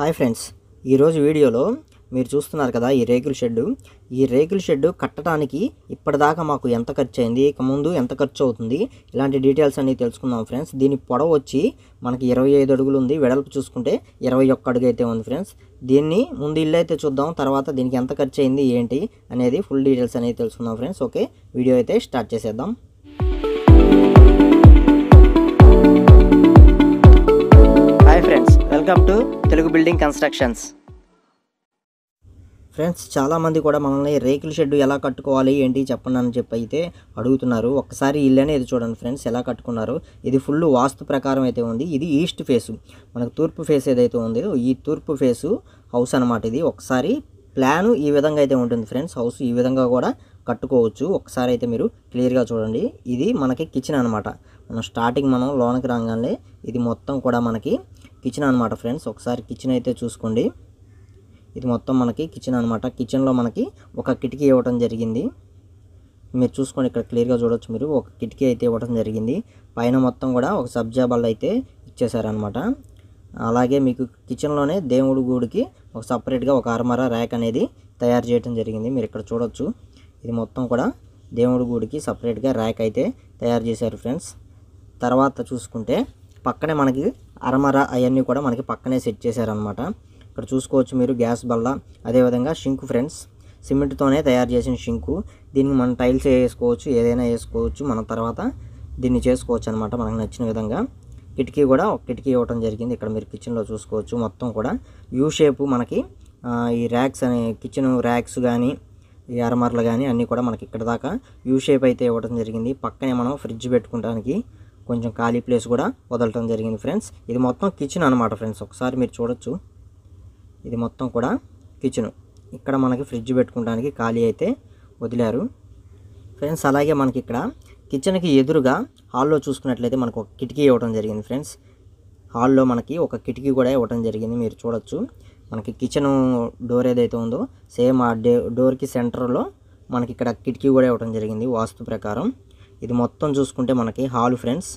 hi friends ఈరోజు వీడియోలో మీరు చూస్తున్నారు కదా ఈ రేకుల షెడ్డు ఈ రేకుల షెడ్డు కట్టడానికి ఇప్పటిదాకా మాకు ఎంత ఖర్చు అయింది ఇక ముందు ఎంత ఖర్చు అవుతుంది ఇలాంటి డీటెయిల్స్ అన్నీ తెలుసుకుందాం ఫ్రెండ్స్ దీని పొడవు వచ్చి మనకి ఇరవై ఐదు అడుగులు ఉంది వెడల్పు చూసుకుంటే ఇరవై ఒక్క అడుగు అయితే ఉంది ఫ్రెండ్స్ దీన్ని ముందు ఇల్లు అయితే చూద్దాం తర్వాత దీనికి ఎంత ఖర్చు అయింది ఏంటి అనేది ఫుల్ డీటెయిల్స్ అనేది తెలుసుకుందాం ఫ్రెండ్స్ ఓకే వీడియో అయితే స్టార్ట్ చేసేద్దాం welcome to Telugu building constructions friends చాలామంది కూడా మనల్ని రేకుల షెడ్ ఎలా కట్టుకోవాలి ఏంటి చెప్పండి అని చెప్పి అయితే అడుగుతున్నారు ఒక్కసారి ఇల్లు ఇది చూడండి ఫ్రెండ్స్ ఎలా కట్టుకున్నారు ఇది ఫుల్ వాస్తు ప్రకారం అయితే ఉంది ఇది ఈస్ట్ ఫేసు మనకు తూర్పు ఫేస్ ఏదైతే ఉందో ఈ తూర్పు ఫేసు హౌస్ అనమాట ఇది ఒకసారి ప్లాను ఈ విధంగా అయితే ఉంటుంది ఫ్రెండ్స్ హౌస్ ఈ విధంగా కూడా కట్టుకోవచ్చు ఒకసారి అయితే మీరు క్లియర్గా చూడండి ఇది మనకి కిచెన్ అనమాట మనం స్టార్టింగ్ మనం లోనకి రాగానే ఇది మొత్తం కూడా మనకి కిచెన్ అనమాట ఫ్రెండ్స్ ఒకసారి కిచెన్ అయితే చూసుకోండి ఇది మొత్తం మనకి కిచెన్ అనమాట కిచెన్లో మనకి ఒక కిటికీ ఇవ్వటం జరిగింది మీరు చూసుకోండి ఇక్కడ క్లియర్గా చూడొచ్చు మీరు ఒక కిటికీ అయితే ఇవ్వడం జరిగింది పైన మొత్తం కూడా ఒక సబ్జాబల్ అయితే ఇచ్చేసారనమాట అలాగే మీకు కిచెన్లోనే దేవుడి గుడికి ఒక సపరేట్గా ఒక అర్మర ర్యాక్ అనేది తయారు చేయడం జరిగింది మీరు ఇక్కడ చూడవచ్చు ఇది మొత్తం కూడా దేవుడి గుడికి సపరేట్గా ర్యాక్ అయితే తయారు చేశారు ఫ్రెండ్స్ తర్వాత చూసుకుంటే పక్కనే మనకి అరమర అవన్నీ కూడా మనకి పక్కనే సెట్ చేశారనమాట ఇక్కడ చూసుకోవచ్చు మీరు గ్యాస్ బల్ల అదేవిధంగా షింకు ఫ్రెండ్స్ సిమెంట్తోనే తయారు చేసిన షింకు దీన్ని మనం టైల్స్ వేసుకోవచ్చు ఏదైనా వేసుకోవచ్చు మన తర్వాత దీన్ని చేసుకోవచ్చు అనమాట మనకు నచ్చిన విధంగా కిటికీ కూడా ఒక కిటికీ ఇవ్వడం జరిగింది ఇక్కడ మీరు కిచెన్లో చూసుకోవచ్చు మొత్తం కూడా యూ షేపు మనకి ఈ ర్యాక్స్ అనే కిచెన్ ర్యాక్స్ కానీ ఈ అరమరలు కానీ అన్నీ కూడా మనకి ఇక్కడ దాకా యూ షేప్ అయితే ఇవ్వడం జరిగింది పక్కనే మనం ఫ్రిడ్జ్ పెట్టుకోవడానికి కొంచెం ఖాళీ ప్లేస్ కూడా వదలటం జరిగింది ఫ్రెండ్స్ ఇది మొత్తం కిచెన్ అనమాట ఫ్రెండ్స్ ఒకసారి మీరు చూడొచ్చు ఇది మొత్తం కూడా కిచెన్ ఇక్కడ మనకి ఫ్రిడ్జ్ పెట్టుకోవడానికి ఖాళీ అయితే వదిలారు ఫ్రెండ్స్ అలాగే మనకి ఇక్కడ కిచెన్కి ఎదురుగా హాల్లో చూసుకున్నట్లయితే మనకు ఒక కిటికీ ఇవ్వడం జరిగింది ఫ్రెండ్స్ హాల్లో మనకి ఒక కిటికీ కూడా ఇవ్వడం జరిగింది మీరు చూడొచ్చు మనకి కిచెన్ డోర్ ఏదైతే ఉందో సేమ్ ఆ డోర్కి సెంటర్లో మనకి ఇక్కడ కిటికీ కూడా ఇవ్వడం జరిగింది వాస్తు ప్రకారం ఇది మొత్తం చూసుకుంటే మనకి హాల్ ఫ్రెండ్స్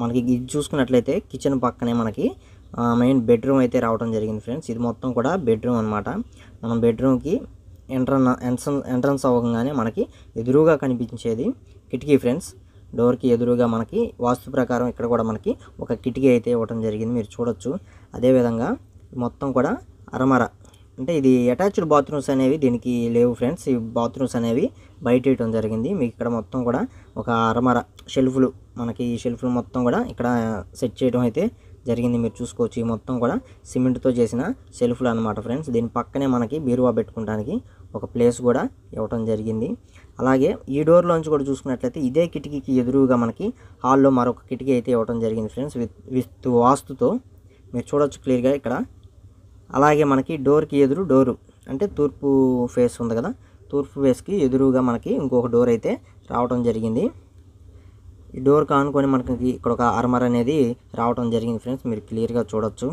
మనకి ఇది చూసుకున్నట్లయితే కిచెన్ పక్కనే మనకి మెయిన్ బెడ్రూమ్ అయితే రావడం జరిగింది ఫ్రెండ్స్ ఇది మొత్తం కూడా బెడ్రూమ్ అనమాట మనం బెడ్రూమ్కి ఎంట్రన్ ఎంట్రన్స్ ఎంట్రన్స్ అవ్వగానే మనకి ఎదురుగా కనిపించేది కిటికీ ఫ్రెండ్స్ డోర్కి ఎదురుగా మనకి వాస్తు ప్రకారం ఇక్కడ కూడా మనకి ఒక కిటికీ అయితే ఇవ్వడం జరిగింది మీరు చూడొచ్చు అదేవిధంగా మొత్తం కూడా అరమర అంటే ఇది అటాచ్డ్ బాత్రూమ్స్ అనేవి దీనికి లేవు ఫ్రెండ్స్ ఈ బాత్రూమ్స్ అనేవి బయట వేయటం జరిగింది మీకు ఇక్కడ మొత్తం కూడా ఒక అరమర షెల్ఫ్లు మనకి ఈ షెల్ఫ్లు మొత్తం కూడా ఇక్కడ సెట్ చేయడం అయితే జరిగింది మీరు చూసుకోవచ్చు ఈ మొత్తం కూడా సిమెంట్తో చేసిన సెల్ఫ్లు అనమాట ఫ్రెండ్స్ దీని పక్కనే మనకి బీరువా పెట్టుకోవడానికి ఒక ప్లేస్ కూడా ఇవ్వటం జరిగింది అలాగే ఈ డోర్లోంచి కూడా చూసుకున్నట్లయితే ఇదే కిటికీకి ఎదురుగా మనకి హాల్లో మరొక కిటికీ అయితే ఇవ్వటం జరిగింది ఫ్రెండ్స్ విత్ విత్ వాస్తుతో మీరు చూడొచ్చు క్లియర్గా ఇక్కడ అలాగే మనకి డోర్కి ఎదురు డోరు అంటే తూర్పు ఫేస్ ఉంది కదా తూర్పు ఫేస్కి ఎదురుగా మనకి ఇంకొక డోర్ అయితే రావటం జరిగింది ఈ డోర్ కానుకొని మనకి ఇక్కడ ఒక అర్మర్ అనేది రావటం జరిగింది ఫ్రెండ్స్ మీరు క్లియర్గా చూడొచ్చు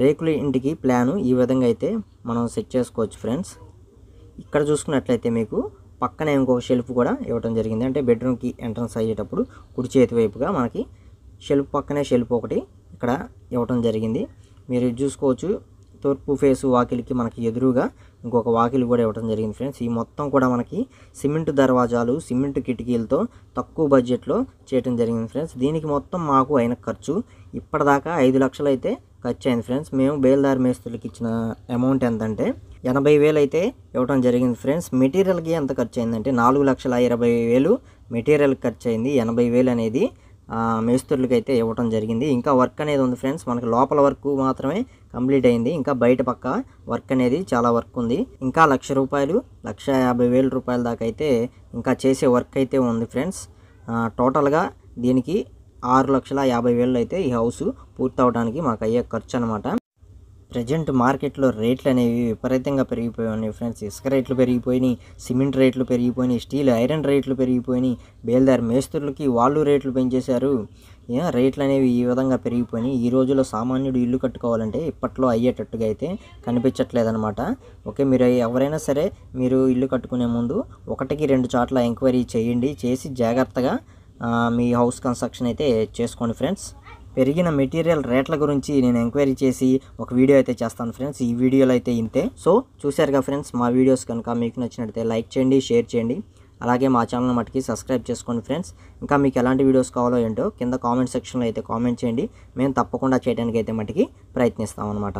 రేకుల ఇంటికి ప్లాను ఈ విధంగా అయితే మనం సెట్ చేసుకోవచ్చు ఫ్రెండ్స్ ఇక్కడ చూసుకున్నట్లయితే మీకు పక్కనే ఇంకొక షెల్ఫ్ కూడా ఇవ్వడం జరిగింది అంటే బెడ్రూమ్కి ఎంట్రన్స్ అయ్యేటప్పుడు కుడి చేతి వైపుగా మనకి షెల్ఫ్ పక్కనే షెల్ఫ్ ఒకటి ఇక్కడ ఇవ్వటం జరిగింది మీరు చూసుకోవచ్చు తూర్పు ఫేసు వాకిలికి మనకి ఎదురుగా ఇంకొక వాకిలి కూడా ఇవ్వడం జరిగింది ఫ్రెండ్స్ ఈ మొత్తం కూడా మనకి సిమెంట్ దర్వాజాలు సిమెంట్ కిటికీలతో తక్కువ బడ్జెట్లో చేయడం జరిగింది ఫ్రెండ్స్ దీనికి మొత్తం మాకు అయిన ఖర్చు ఇప్పటిదాకా ఐదు లక్షలు అయితే ఖర్చు అయింది ఫ్రెండ్స్ మేము బేల్దారి మేస్తులకు ఇచ్చిన అమౌంట్ ఎంతంటే ఎనభై వేలు అయితే ఇవ్వడం జరిగింది ఫ్రెండ్స్ మెటీరియల్కి ఎంత ఖర్చు అయిందంటే నాలుగు లక్షల ఇరవై వేలు మెటీరియల్ ఖర్చు అయింది ఎనభై వేలు అనేది మేస్తుర్లకి అయితే ఇవ్వడం జరిగింది ఇంకా వర్క్ అనేది ఉంది ఫ్రెండ్స్ మనకి లోపల వర్క్ మాత్రమే కంప్లీట్ అయింది ఇంకా బయట పక్క వర్క్ అనేది చాలా వర్క్ ఉంది ఇంకా లక్ష రూపాయలు లక్ష యాభై వేల రూపాయల దాకా అయితే ఇంకా చేసే వర్క్ అయితే ఉంది ఫ్రెండ్స్ టోటల్గా దీనికి ఆరు లక్షల యాభై వేలు అయితే ఈ హౌస్ పూర్తి అవడానికి మాకు అయ్యే ఖర్చు అనమాట ప్రజెంట్ మార్కెట్లో రేట్లు అనేవి విపరీతంగా పెరిగిపోయాయి ఫ్రెండ్స్ ఇసుక రేట్లు పెరిగిపోయినాయి సిమెంట్ రేట్లు పెరిగిపోయినాయి స్టీల్ ఐరన్ రేట్లు పెరిగిపోయినాయి బేల్దారి మేస్తులకి వాళ్ళు రేట్లు పెంచేశారు రేట్లు అనేవి ఈ విధంగా పెరిగిపోయినాయి ఈ రోజుల్లో సామాన్యుడు ఇల్లు కట్టుకోవాలంటే ఇప్పట్లో అయ్యేటట్టుగా అయితే అనమాట ఓకే మీరు ఎవరైనా సరే మీరు ఇల్లు కట్టుకునే ముందు ఒకటికి రెండు చోట్ల ఎంక్వైరీ చేయండి చేసి జాగ్రత్తగా మీ హౌస్ కన్స్ట్రక్షన్ అయితే చేసుకోండి ఫ్రెండ్స్ పెరిగిన మెటీరియల్ రేట్ల గురించి నేను ఎంక్వైరీ చేసి ఒక వీడియో అయితే చేస్తాను ఫ్రెండ్స్ ఈ వీడియోలో అయితే ఇంతే సో కదా ఫ్రెండ్స్ మా వీడియోస్ కనుక మీకు నచ్చినట్టయితే లైక్ చేయండి షేర్ చేయండి అలాగే మా ఛానల్ మటుకి సబ్స్క్రైబ్ చేసుకోండి ఫ్రెండ్స్ ఇంకా మీకు ఎలాంటి వీడియోస్ కావాలో ఏంటో కింద కామెంట్ సెక్షన్లో అయితే కామెంట్ చేయండి మేము తప్పకుండా చేయడానికి అయితే మటుకి ప్రయత్నిస్తాం అనమాట